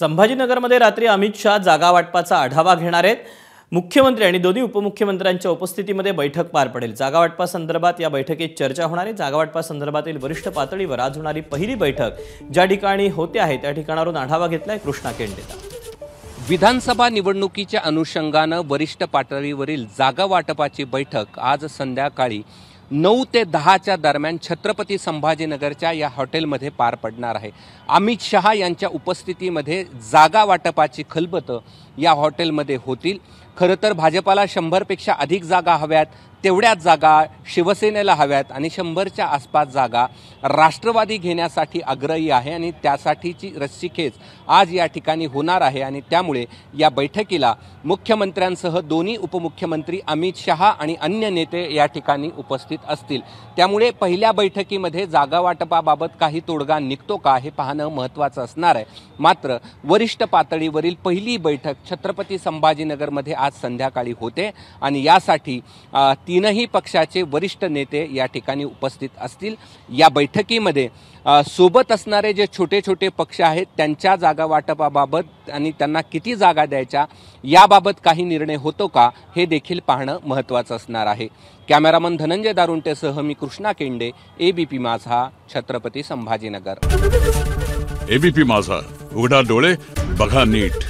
संभाजीनगरमध्ये रात्री अमित शहा जागा वाटपाचा आढावा घेणार आहेत मुख्यमंत्री आणि दोन्ही उपमुख्यमंत्र्यांच्या उपस्थितीमध्ये बैठक पार पडेल जागावाटपासंदर्भात या बैठकीत चर्चा होणार आहे जागावाटपासंदर्भातील वरिष्ठ पातळीवर आज होणारी पहिली बैठक ज्या ठिकाणी होते आहे त्या ठिकाणावरून आढावा घेतलाय कृष्णा केंडेचा विधानसभा निवडणुकीच्या अनुषंगानं वरिष्ठ पातळीवरील जागा वाटपाची बैठक आज संध्याकाळी नऊ ते दहाच्या दरम्यान छत्रपती संभाजीनगरच्या या हॉटेलमध्ये पार पडणार आहे अमित शहा यांच्या उपस्थितीमध्ये जागा वाटपाची खलबतं या हॉटेलमध्ये होतील खरं तर भाजपाला शंभरपेक्षा अधिक जागा हव्यात तेवढ्याच जागा शिवसेनेला हव्यात आणि शंभरच्या आसपास जागा राष्ट्रवादी घेण्यासाठी आग्रही आहे आणि त्यासाठीची रस्सीखेच आज या ठिकाणी होणार आहे आणि त्यामुळे या बैठकीला मुख्यमंत्र्यांसह दोन्ही उपमुख्यमंत्री अमित शहा आणि अन्य नेते या ठिकाणी उपस्थित असतील त्यामुळे पहिल्या बैठकीमध्ये जागावाटपाबाबत काही तोडगा निघतो का हे पाहणं महत्त्वाचं असणार आहे मात्र वरिष्ठ पातळीवरील पहिली बैठक छत्रपती संभाजीनगरमध्ये आज संध्याकाळी होते आणि यासाठी तीनही पक्षाचे वरिष्ठ नेते या ठिकाणी उपस्थित असतील या बैठकीमध्ये सोबत असणारे जे छोटे छोटे पक्ष आहेत त्यांच्या जागा वाटपाबाबत आणि त्यांना किती जागा द्यायच्या याबाबत काही निर्णय होतो का हे देखील पाहणं महत्त्वाचं असणार आहे कॅमेरामन धनंजय दारुंटेसह मी कृष्णा केंडे एबीपी माझा छत्रपती संभाजीनगर एबीपी माझा उघडा डोळे बघा नीट